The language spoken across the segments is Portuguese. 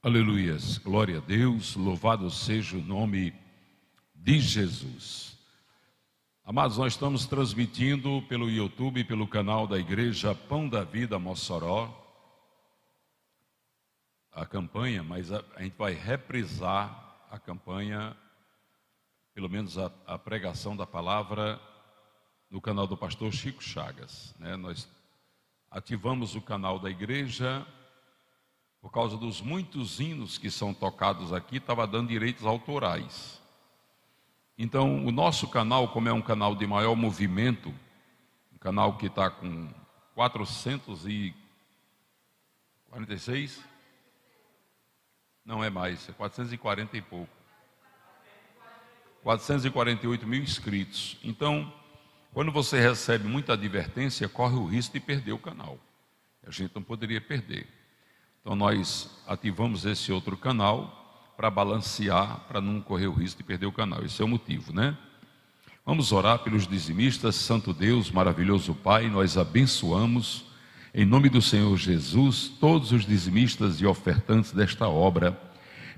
Aleluias, glória a Deus, louvado seja o nome de Jesus. Amados, nós estamos transmitindo pelo YouTube, pelo canal da Igreja Pão da Vida Mossoró, a campanha, mas a, a gente vai reprisar a campanha, pelo menos a, a, pregação da palavra, no canal do pastor Chico Chagas. Né? Nós ativamos o canal da igreja por causa dos muitos hinos que são tocados aqui, estava dando direitos autorais. Então, o nosso canal, como é um canal de maior movimento, um canal que está com 446, não é mais, é 440 e pouco. 448 mil inscritos. Então, quando você recebe muita advertência, corre o risco de perder o canal. A gente não poderia perder. Então nós ativamos esse outro canal para balancear, para não correr o risco de perder o canal. Esse é o motivo, né? Vamos orar pelos dizimistas, Santo Deus, maravilhoso Pai, nós abençoamos, em nome do Senhor Jesus, todos os dizimistas e ofertantes desta obra,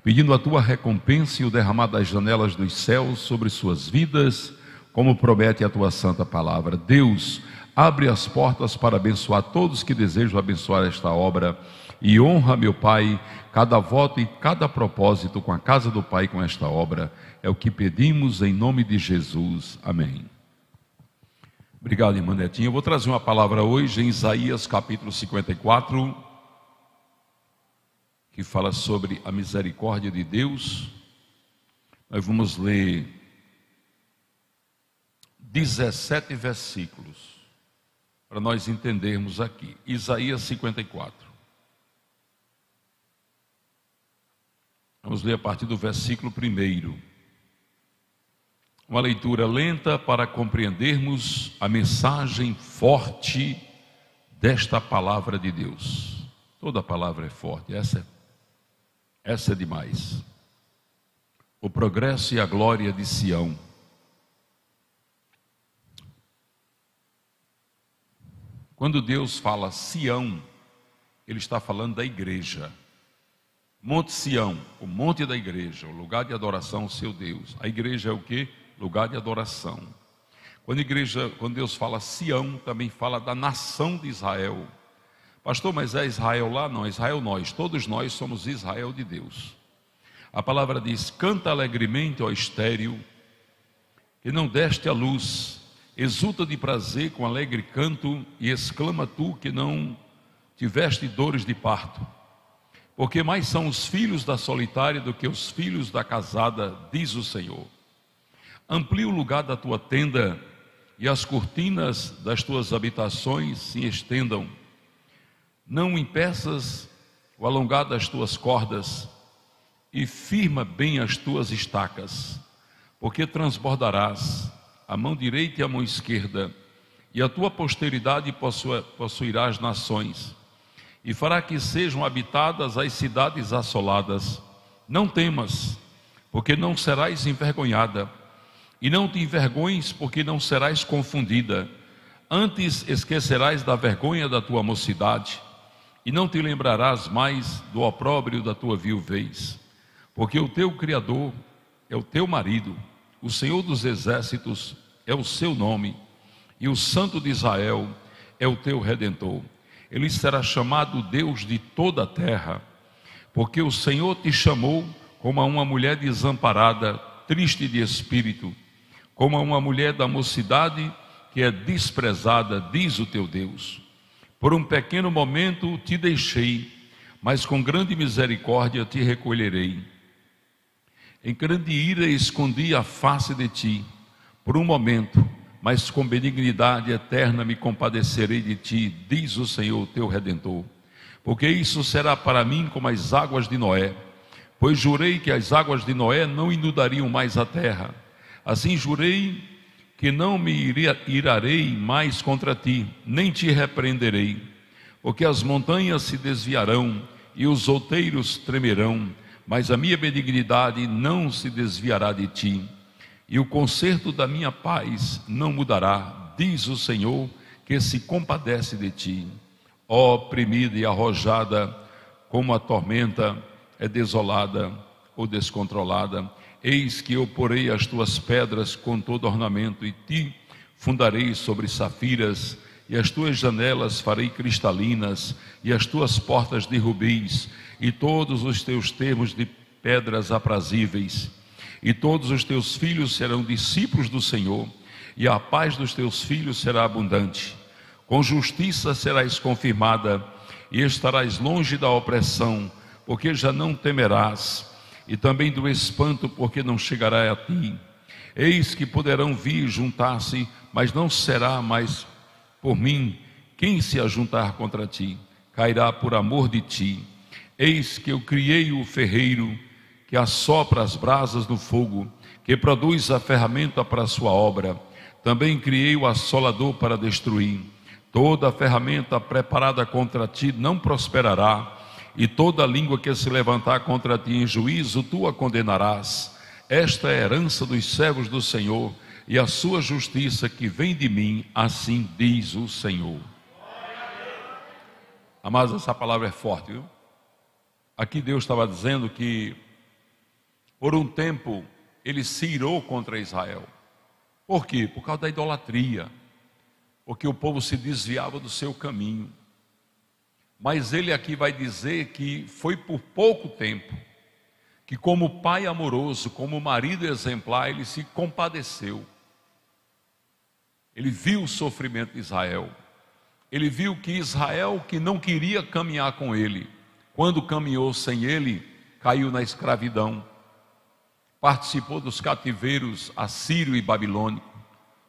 pedindo a tua recompensa e o derramar das janelas dos céus sobre suas vidas, como promete a tua santa palavra. Deus, abre as portas para abençoar todos que desejam abençoar esta obra e honra meu Pai, cada voto e cada propósito com a casa do Pai com esta obra. É o que pedimos em nome de Jesus. Amém. Obrigado, irmã Netinha. Eu vou trazer uma palavra hoje em Isaías capítulo 54, que fala sobre a misericórdia de Deus. Nós vamos ler 17 versículos para nós entendermos aqui. Isaías 54. Vamos ler a partir do versículo 1. Uma leitura lenta para compreendermos a mensagem forte desta palavra de Deus. Toda palavra é forte, essa, é, essa é demais. O progresso e a glória de Sião. Quando Deus fala Sião, Ele está falando da igreja. Monte Sião, o monte da igreja, o lugar de adoração ao seu Deus. A igreja é o que? Lugar de adoração. Quando, igreja, quando Deus fala Sião, também fala da nação de Israel. Pastor, mas é Israel lá? Não, é Israel nós. Todos nós somos Israel de Deus. A palavra diz: canta alegremente, ó estéreo, que não deste a luz, exulta de prazer com alegre canto e exclama tu que não tiveste dores de parto porque mais são os filhos da solitária do que os filhos da casada, diz o Senhor. Amplia o lugar da tua tenda e as cortinas das tuas habitações se estendam. Não impeças o alongar das tuas cordas e firma bem as tuas estacas, porque transbordarás a mão direita e a mão esquerda, e a tua posteridade possuirá as nações e fará que sejam habitadas as cidades assoladas. Não temas, porque não serás envergonhada, e não te envergonhes, porque não serás confundida. Antes esquecerás da vergonha da tua mocidade, e não te lembrarás mais do opróbrio da tua viuvez, porque o teu Criador é o teu marido, o Senhor dos Exércitos é o seu nome, e o Santo de Israel é o teu redentor ele será chamado Deus de toda a terra, porque o Senhor te chamou como a uma mulher desamparada, triste de espírito, como a uma mulher da mocidade que é desprezada, diz o teu Deus. Por um pequeno momento te deixei, mas com grande misericórdia te recolherei. Em grande ira escondi a face de ti, por um momento, mas com benignidade eterna me compadecerei de ti, diz o Senhor teu redentor. Porque isso será para mim como as águas de Noé, pois jurei que as águas de Noé não inundariam mais a terra. Assim jurei que não me irarei mais contra ti, nem te repreenderei, porque as montanhas se desviarão e os outeiros tremerão, mas a minha benignidade não se desviará de ti e o conserto da minha paz não mudará, diz o Senhor, que se compadece de ti. Ó oprimida e arrojada, como a tormenta é desolada ou descontrolada, eis que eu porei as tuas pedras com todo ornamento e ti fundarei sobre safiras e as tuas janelas farei cristalinas, e as tuas portas de rubis, e todos os teus termos de pedras aprazíveis e todos os teus filhos serão discípulos do Senhor, e a paz dos teus filhos será abundante. Com justiça serás confirmada, e estarás longe da opressão, porque já não temerás, e também do espanto, porque não chegará a ti. Eis que poderão vir juntar-se, mas não será mais por mim quem se ajuntar contra ti, cairá por amor de ti. Eis que eu criei o ferreiro que assopra as brasas do fogo, que produz a ferramenta para a sua obra. Também criei o assolador para destruir. Toda a ferramenta preparada contra ti não prosperará, e toda língua que se levantar contra ti em juízo, tu a condenarás. Esta é a herança dos servos do Senhor, e a sua justiça que vem de mim, assim diz o Senhor. Amados, essa palavra é forte, viu? Aqui Deus estava dizendo que por um tempo, ele se irou contra Israel. Por quê? Por causa da idolatria. Porque o povo se desviava do seu caminho. Mas ele aqui vai dizer que foi por pouco tempo que, como pai amoroso, como marido exemplar, ele se compadeceu. Ele viu o sofrimento de Israel. Ele viu que Israel, que não queria caminhar com ele, quando caminhou sem ele, caiu na escravidão participou dos cativeiros assírio e babilônico,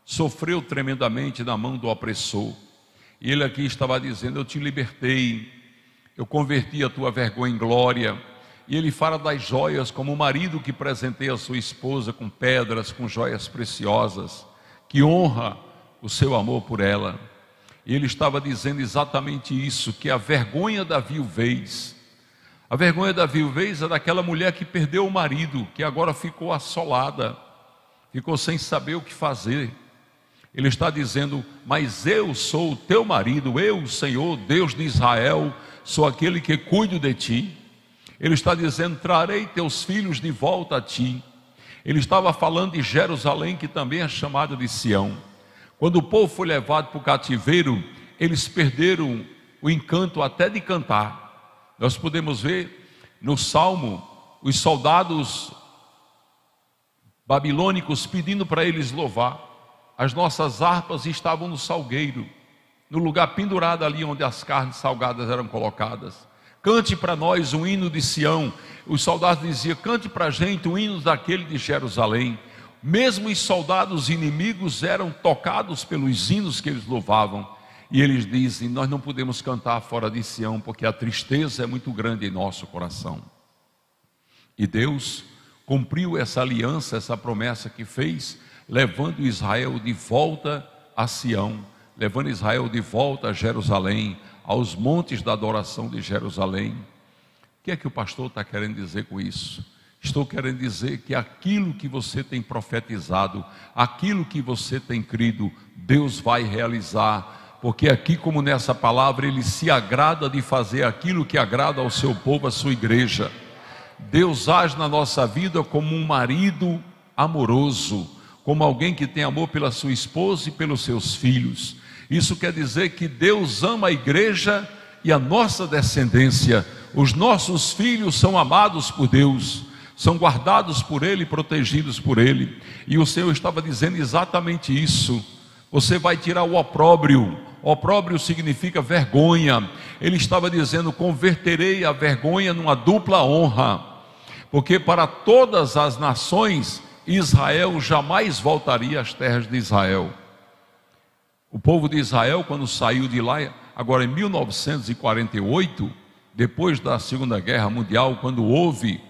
sofreu tremendamente na mão do opressor. E ele aqui estava dizendo: Eu te libertei, eu converti a tua vergonha em glória. E ele fala das joias, como o marido que presenteia a sua esposa com pedras, com joias preciosas, que honra o seu amor por ela. E ele estava dizendo exatamente isso: que a vergonha da viuvez a vergonha da viuvez é daquela mulher que perdeu o marido, que agora ficou assolada, ficou sem saber o que fazer. Ele está dizendo: Mas eu sou o teu marido, eu, Senhor, Deus de Israel, sou aquele que cuido de ti. Ele está dizendo: Trarei teus filhos de volta a ti. Ele estava falando de Jerusalém, que também é chamada de Sião. Quando o povo foi levado para o cativeiro, eles perderam o encanto até de cantar nós podemos ver no Salmo os soldados babilônicos pedindo para eles louvar. As nossas harpas estavam no salgueiro, no lugar pendurado ali onde as carnes salgadas eram colocadas. Cante para nós um hino de Sião. Os soldados diziam: Cante para a gente um hino daquele de Jerusalém. Mesmo os soldados inimigos eram tocados pelos hinos que eles louvavam. E eles dizem: Nós não podemos cantar fora de Sião, porque a tristeza é muito grande em nosso coração. E Deus cumpriu essa aliança, essa promessa que fez, levando Israel de volta a Sião, levando Israel de volta a Jerusalém, aos montes da adoração de Jerusalém. O que é que o pastor está querendo dizer com isso? Estou querendo dizer que aquilo que você tem profetizado, aquilo que você tem crido, Deus vai realizar porque aqui, como nessa palavra, ele se agrada de fazer aquilo que agrada ao seu povo, à sua igreja. Deus age na nossa vida como um marido amoroso, como alguém que tem amor pela sua esposa e pelos seus filhos. Isso quer dizer que Deus ama a igreja e a nossa descendência. Os nossos filhos são amados por Deus, são guardados por Ele, protegidos por Ele. E o Senhor estava dizendo exatamente isso. Você vai tirar o opróbrio, Opróbrio significa vergonha. Ele estava dizendo: converterei a vergonha numa dupla honra, porque para todas as nações Israel jamais voltaria às terras de Israel. O povo de Israel, quando saiu de lá, agora em 1948, depois da Segunda Guerra Mundial, quando houve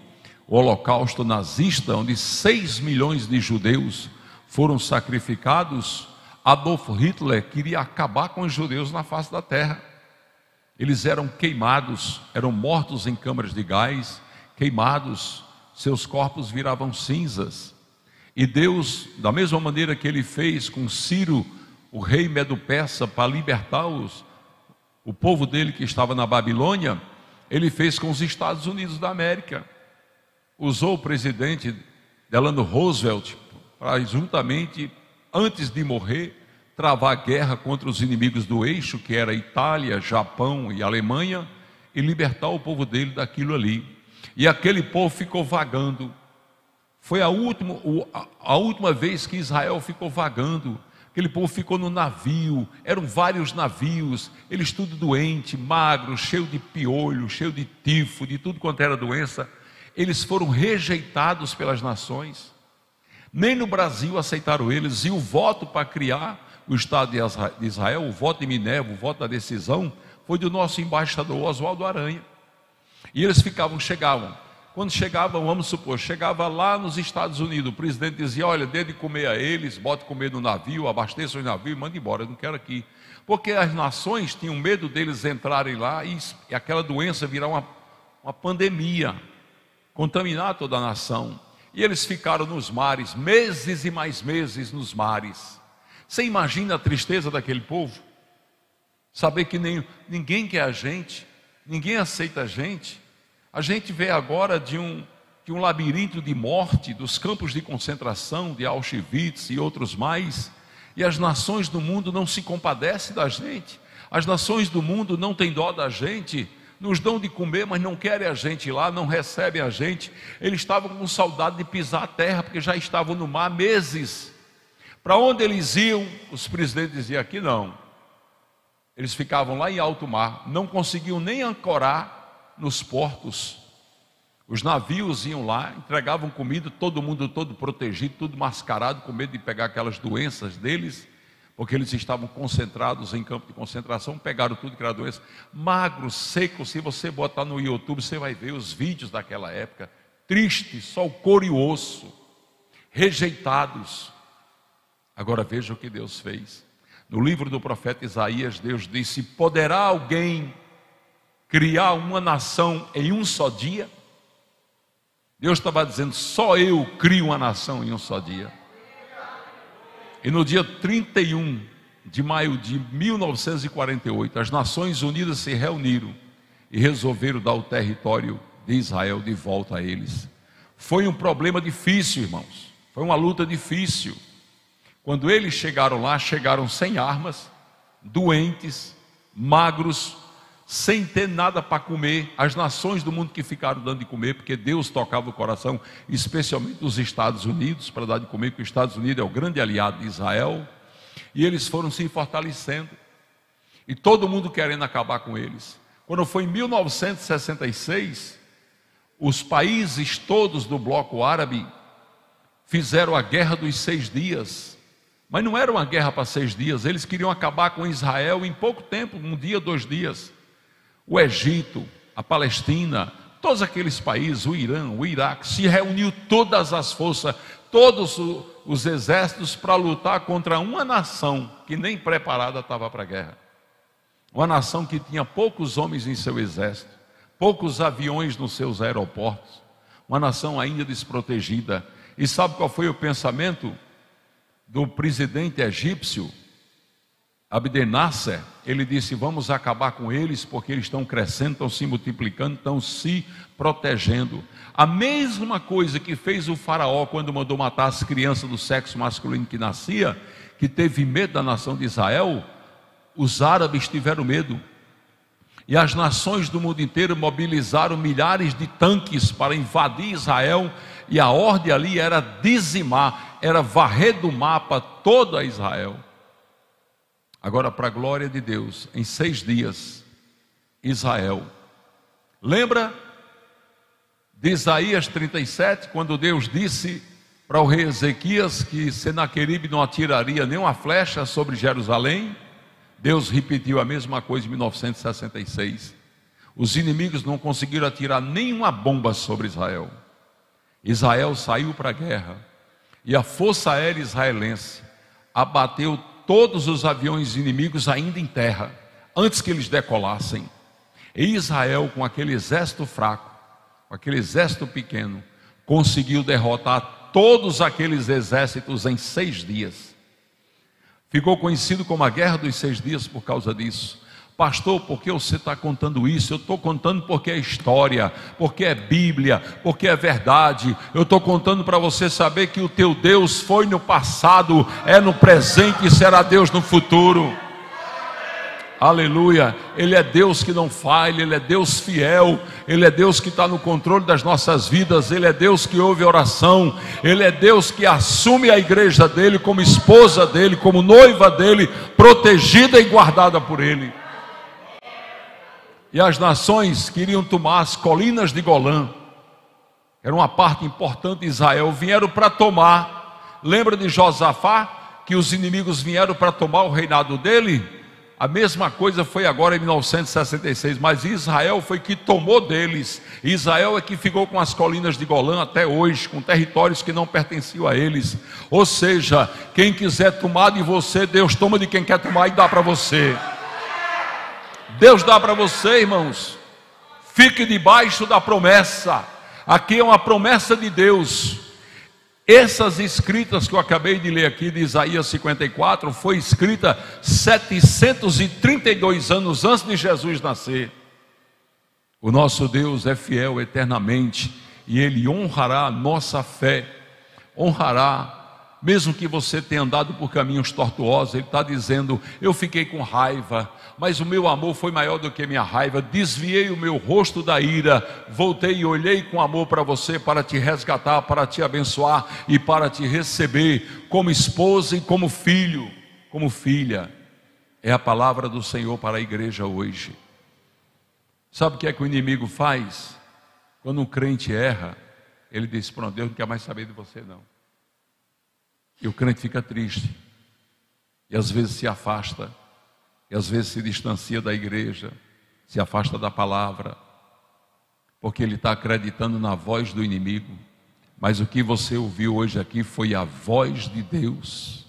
o Holocausto nazista, onde 6 milhões de judeus foram sacrificados, Adolf Hitler queria acabar com os judeus na face da terra. Eles eram queimados, eram mortos em câmaras de gás, queimados, seus corpos viravam cinzas. E Deus, da mesma maneira que ele fez com Ciro, o rei Medo-Persa, para libertá-los, o povo dele que estava na Babilônia, ele fez com os Estados Unidos da América. Usou o presidente Delano Roosevelt para juntamente antes de morrer, travar guerra contra os inimigos do eixo, que era Itália, Japão e Alemanha, e libertar o povo dele daquilo ali. E aquele povo ficou vagando. Foi a última, a última vez que Israel ficou vagando. Aquele povo ficou no navio, eram vários navios, eles tudo doente, magro, cheio de piolho, cheio de tifo, de tudo quanto era doença. Eles foram rejeitados pelas nações. Nem no Brasil aceitaram eles, e o voto para criar o Estado de Israel, o voto de Minerva, o voto da decisão, foi do nosso embaixador Oswaldo Aranha. E eles ficavam, chegavam. Quando chegavam, vamos supor, chegava lá nos Estados Unidos, o presidente dizia: Olha, dê de comer a eles, bote comer no navio, abasteça o navio e manda embora, eu não quero aqui. Porque as nações tinham medo deles entrarem lá e, e aquela doença virar uma, uma pandemia, contaminar toda a nação. E eles ficaram nos mares, meses e mais meses nos mares. Você imagina a tristeza daquele povo? Saber que nem, ninguém quer a gente, ninguém aceita a gente. A gente vê agora de um, de um labirinto de morte, dos campos de concentração de Auschwitz e outros mais, e as nações do mundo não se compadecem da gente, as nações do mundo não têm dó da gente nos dão de comer, mas não querem a gente lá, não recebem a gente. Eles estavam com saudade de pisar a terra, porque já estavam no mar meses. Para onde eles iam, os presidentes diziam aqui não. Eles ficavam lá em alto mar, não conseguiam nem ancorar nos portos. Os navios iam lá, entregavam comida, todo mundo todo protegido, tudo mascarado, com medo de pegar aquelas doenças deles porque eles estavam concentrados em campo de concentração, pegaram tudo que era doença, magros, secos. Se você botar no YouTube, você vai ver os vídeos daquela época, tristes, só o couro e o osso, rejeitados. Agora veja o que Deus fez. No livro do profeta Isaías, Deus disse: Poderá alguém criar uma nação em um só dia? Deus estava dizendo: Só eu crio uma nação em um só dia. E no dia 31 de maio de 1948, as Nações Unidas se reuniram e resolveram dar o território de Israel de volta a eles. Foi um problema difícil, irmãos. Foi uma luta difícil. Quando eles chegaram lá, chegaram sem armas, doentes, magros, sem ter nada para comer, as nações do mundo que ficaram dando de comer, porque Deus tocava o coração, especialmente dos Estados Unidos, para dar de comer, porque os Estados Unidos é o grande aliado de Israel, e eles foram se fortalecendo, e todo mundo querendo acabar com eles. Quando foi em 1966, os países todos do bloco árabe fizeram a guerra dos seis dias, mas não era uma guerra para seis dias, eles queriam acabar com Israel em pouco tempo um dia, dois dias o Egito, a Palestina, todos aqueles países, o Irã, o Iraque, se reuniu todas as forças, todos os exércitos para lutar contra uma nação que nem preparada estava para a guerra. Uma nação que tinha poucos homens em seu exército, poucos aviões nos seus aeroportos, uma nação ainda desprotegida. E sabe qual foi o pensamento do presidente egípcio Abdenasser, ele disse: Vamos acabar com eles, porque eles estão crescendo, estão se multiplicando, estão se protegendo. A mesma coisa que fez o Faraó quando mandou matar as crianças do sexo masculino que nascia, que teve medo da nação de Israel, os árabes tiveram medo. E as nações do mundo inteiro mobilizaram milhares de tanques para invadir Israel, e a ordem ali era dizimar, era varrer do mapa toda Israel. Agora, para a glória de Deus, em seis dias, Israel. Lembra de Isaías 37, quando Deus disse para o rei Ezequias que Senaqueribe não atiraria nenhuma flecha sobre Jerusalém? Deus repetiu a mesma coisa em 1966. Os inimigos não conseguiram atirar nenhuma bomba sobre Israel. Israel saiu para a guerra e a força aérea israelense abateu todos os aviões inimigos ainda em terra, antes que eles decolassem. E Israel, com aquele exército fraco, com aquele exército pequeno, conseguiu derrotar todos aqueles exércitos em seis dias. Ficou conhecido como a Guerra dos Seis Dias por causa disso. Pastor, por que você está contando isso? Eu estou contando porque é história, porque é Bíblia, porque é verdade. Eu estou contando para você saber que o teu Deus foi no passado, é no presente e será Deus no futuro. Aleluia. Ele é Deus que não falha, Ele é Deus fiel, Ele é Deus que está no controle das nossas vidas, Ele é Deus que ouve oração, Ele é Deus que assume a igreja dele como esposa dele, como noiva dele, protegida e guardada por Ele e as nações queriam tomar as colinas de Golã, era uma parte importante de Israel, vieram para tomar. Lembra de Josafá, que os inimigos vieram para tomar o reinado dele? A mesma coisa foi agora em 1966, mas Israel foi que tomou deles. Israel é que ficou com as colinas de Golã até hoje, com territórios que não pertenciam a eles. Ou seja, quem quiser tomar de você, Deus toma de quem quer tomar e dá para você. Deus dá para você, irmãos. Fique debaixo da promessa. Aqui é uma promessa de Deus. Essas escritas que eu acabei de ler aqui de Isaías 54 foi escrita 732 anos antes de Jesus nascer. O nosso Deus é fiel eternamente e ele honrará a nossa fé, honrará mesmo que você tenha andado por caminhos tortuosos, ele está dizendo: Eu fiquei com raiva, mas o meu amor foi maior do que minha raiva, desviei o meu rosto da ira, voltei e olhei com amor para você, para te resgatar, para te abençoar e para te receber como esposa e como filho, como filha. É a palavra do Senhor para a igreja hoje. Sabe o que é que o inimigo faz? Quando um crente erra, ele diz: Pronto, Deus não quer mais saber de você, não. E o crente fica triste. E às vezes se afasta. E às vezes se distancia da igreja. Se afasta da palavra. Porque ele está acreditando na voz do inimigo. Mas o que você ouviu hoje aqui foi a voz de Deus.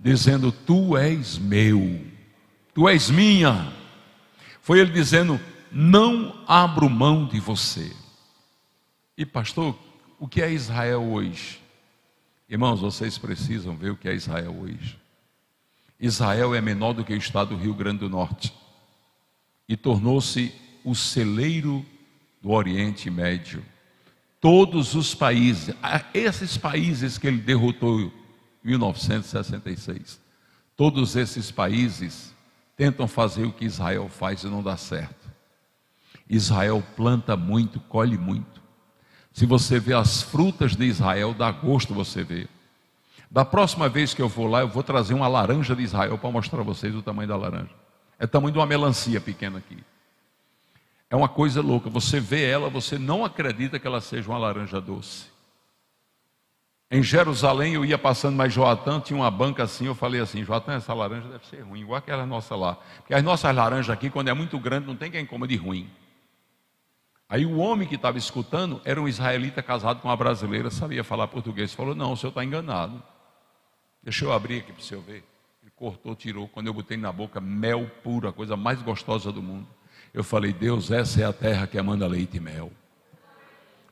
Dizendo: Tu és meu. Tu és minha. Foi ele dizendo: Não abro mão de você. E pastor, o que é Israel hoje? Irmãos, vocês precisam ver o que é Israel hoje. Israel é menor do que o estado do Rio Grande do Norte e tornou-se o celeiro do Oriente Médio. Todos os países, esses países que ele derrotou em 1966, todos esses países tentam fazer o que Israel faz e não dá certo. Israel planta muito, colhe muito. Se você vê as frutas de Israel, dá gosto você ver. Da próxima vez que eu vou lá, eu vou trazer uma laranja de Israel para mostrar a vocês o tamanho da laranja. É o tamanho de uma melancia pequena aqui. É uma coisa louca. Você vê ela, você não acredita que ela seja uma laranja doce. Em Jerusalém, eu ia passando mais Joatã, tinha uma banca assim, eu falei assim, Joatã, essa laranja deve ser ruim, igual aquela nossa lá. Porque as nossas laranjas aqui, quando é muito grande, não tem quem coma de ruim. Aí o homem que estava escutando era um israelita casado com uma brasileira, sabia falar português. Falou: Não, o senhor está enganado. Deixa eu abrir aqui para o senhor ver. Ele cortou, tirou. Quando eu botei na boca, mel puro, a coisa mais gostosa do mundo. Eu falei: Deus, essa é a terra que manda leite e mel.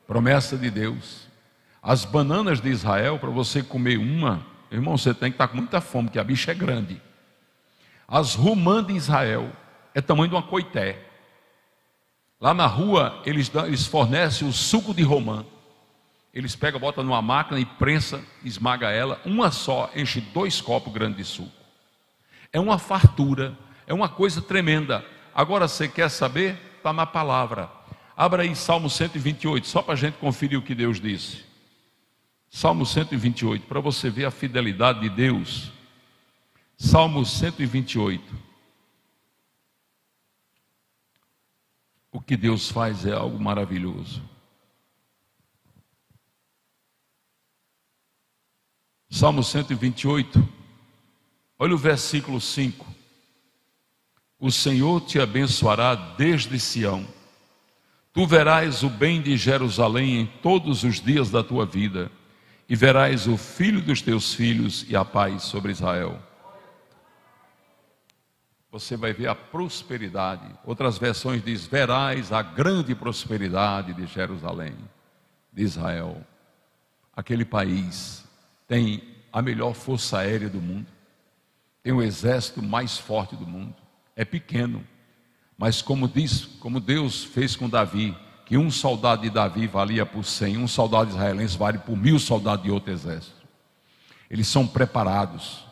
Promessa de Deus. As bananas de Israel, para você comer uma, irmão, você tem que estar tá com muita fome, porque a bicha é grande. As rumã de Israel é tamanho de uma coité. Lá na rua, eles, dão, eles fornecem o suco de romã. Eles pegam, botam numa máquina e prensa, esmaga ela, uma só, enche dois copos grandes de suco. É uma fartura, é uma coisa tremenda. Agora você quer saber? Está na palavra. Abra aí Salmo 128, só para a gente conferir o que Deus disse. Salmo 128, para você ver a fidelidade de Deus. Salmo 128. O que Deus faz é algo maravilhoso. Salmo 128, olha o versículo 5. O Senhor te abençoará desde Sião. Tu verás o bem de Jerusalém em todos os dias da tua vida, e verás o filho dos teus filhos e a paz sobre Israel você vai ver a prosperidade. Outras versões diz: verás a grande prosperidade de Jerusalém, de Israel. Aquele país tem a melhor força aérea do mundo, tem o exército mais forte do mundo. É pequeno, mas como diz, como Deus fez com Davi, que um soldado de Davi valia por cem, um soldado israelense vale por mil soldados de outro exército. Eles são preparados,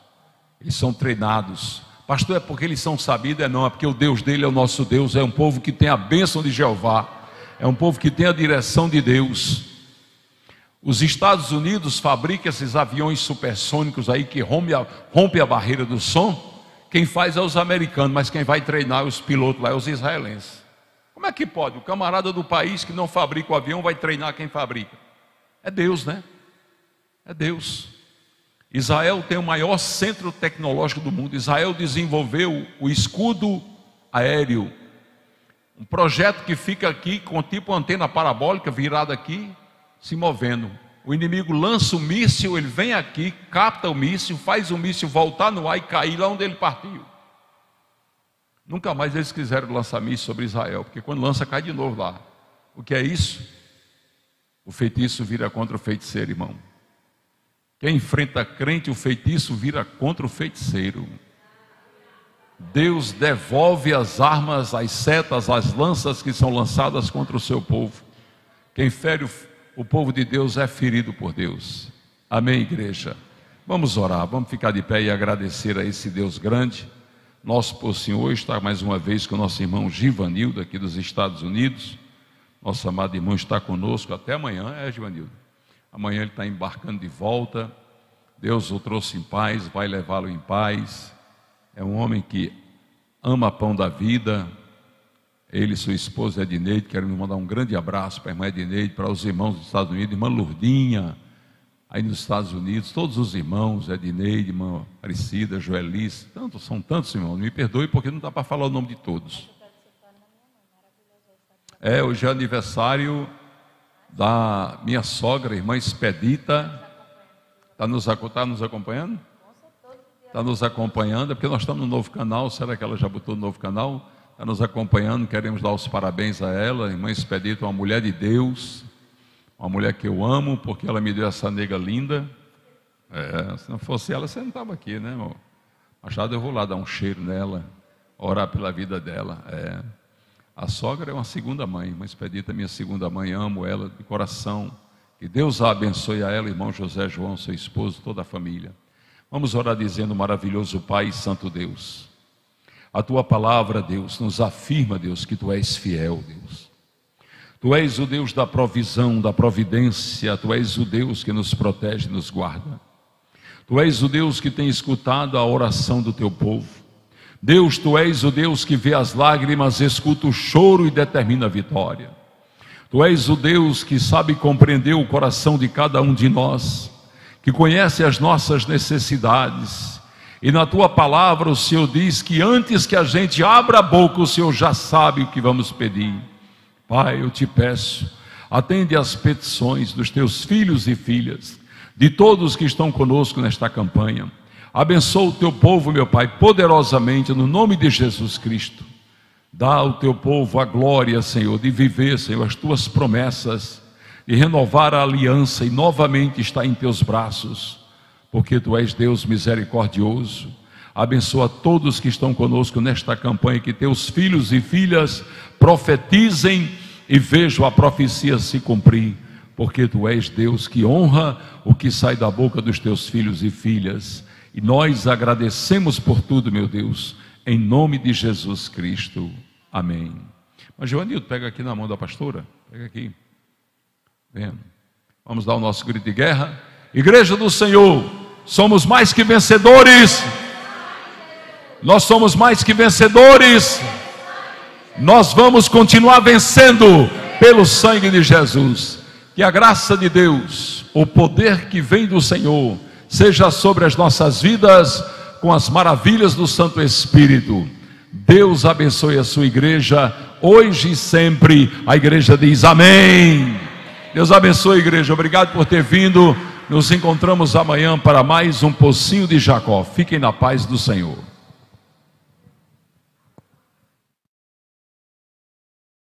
eles são treinados Pastor, é porque eles são sabidos? É não, é porque o Deus dele é o nosso Deus. É um povo que tem a bênção de Jeová. É um povo que tem a direção de Deus. Os Estados Unidos fabricam esses aviões supersônicos aí que rompe a, rompe a barreira do som. Quem faz é os americanos, mas quem vai treinar é os pilotos lá é os israelenses. Como é que pode? O camarada do país que não fabrica o avião vai treinar quem fabrica. É Deus, né? É Deus. Israel tem o maior centro tecnológico do mundo. Israel desenvolveu o escudo aéreo, um projeto que fica aqui com tipo antena parabólica virada aqui, se movendo. O inimigo lança o míssil, ele vem aqui, capta o míssil, faz o míssil voltar no ar e cair lá onde ele partiu. Nunca mais eles quiseram lançar míssil sobre Israel, porque quando lança cai de novo lá. O que é isso? O feitiço vira contra o feiticeiro, irmão. Quem enfrenta crente, o feitiço vira contra o feiticeiro. Deus devolve as armas, as setas, as lanças que são lançadas contra o seu povo. Quem fere o, o povo de Deus é ferido por Deus. Amém, igreja? Vamos orar, vamos ficar de pé e agradecer a esse Deus grande. Nosso por Senhor está mais uma vez com o nosso irmão Givanildo, aqui dos Estados Unidos. Nosso amado irmão está conosco até amanhã, é, Givanildo? Amanhã ele está embarcando de volta. Deus o trouxe em paz, vai levá-lo em paz. É um homem que ama pão da vida. Ele e sua esposa Edneide, quero mandar um grande abraço para a irmã Edneide, para os irmãos dos Estados Unidos, irmã Lurdinha, aí nos Estados Unidos, todos os irmãos, Edneide, irmã Aparecida, Joelice, tantos, são tantos irmãos, me perdoe porque não dá para falar o nome de todos. É, hoje é aniversário da minha sogra, irmã Expedita. Está nos, tá nos acompanhando? Está nos acompanhando, é porque nós estamos no novo canal. Será que ela já botou no novo canal? Está nos acompanhando, queremos dar os parabéns a ela. Irmã Expedita, uma mulher de Deus, uma mulher que eu amo, porque ela me deu essa nega linda. É, se não fosse ela, você não estava aqui, né, irmão? Machado, eu vou lá dar um cheiro nela, orar pela vida dela. É. A sogra é uma segunda mãe, uma expedita minha segunda mãe, amo ela de coração. Que Deus a abençoe a ela, irmão José João, seu esposo, toda a família. Vamos orar dizendo, maravilhoso Pai e Santo Deus. A tua palavra, Deus, nos afirma, Deus, que tu és fiel, Deus. Tu és o Deus da provisão, da providência, tu és o Deus que nos protege e nos guarda. Tu és o Deus que tem escutado a oração do teu povo. Deus, tu és o Deus que vê as lágrimas, escuta o choro e determina a vitória. Tu és o Deus que sabe compreender o coração de cada um de nós, que conhece as nossas necessidades. E na tua palavra o Senhor diz que antes que a gente abra a boca, o Senhor já sabe o que vamos pedir. Pai, eu te peço, atende às petições dos teus filhos e filhas, de todos que estão conosco nesta campanha. Abençoa o teu povo, meu Pai, poderosamente, no nome de Jesus Cristo. Dá ao teu povo a glória, Senhor, de viver, Senhor, as tuas promessas, de renovar a aliança e novamente estar em teus braços, porque tu és Deus misericordioso. Abençoa todos que estão conosco nesta campanha, que teus filhos e filhas profetizem e vejam a profecia se cumprir, porque tu és Deus que honra o que sai da boca dos teus filhos e filhas e nós agradecemos por tudo, meu Deus, em nome de Jesus Cristo. Amém. Mas, Joanildo, pega aqui na mão da pastora. Pega aqui. Vendo. Vamos dar o nosso grito de guerra. Igreja do Senhor, somos mais que vencedores. Nós somos mais que vencedores. Nós vamos continuar vencendo pelo sangue de Jesus. Que a graça de Deus, o poder que vem do Senhor, seja sobre as nossas vidas com as maravilhas do Santo Espírito. Deus abençoe a sua igreja hoje e sempre. A igreja diz amém. Deus abençoe a igreja. Obrigado por ter vindo. Nos encontramos amanhã para mais um pocinho de Jacó. Fiquem na paz do Senhor.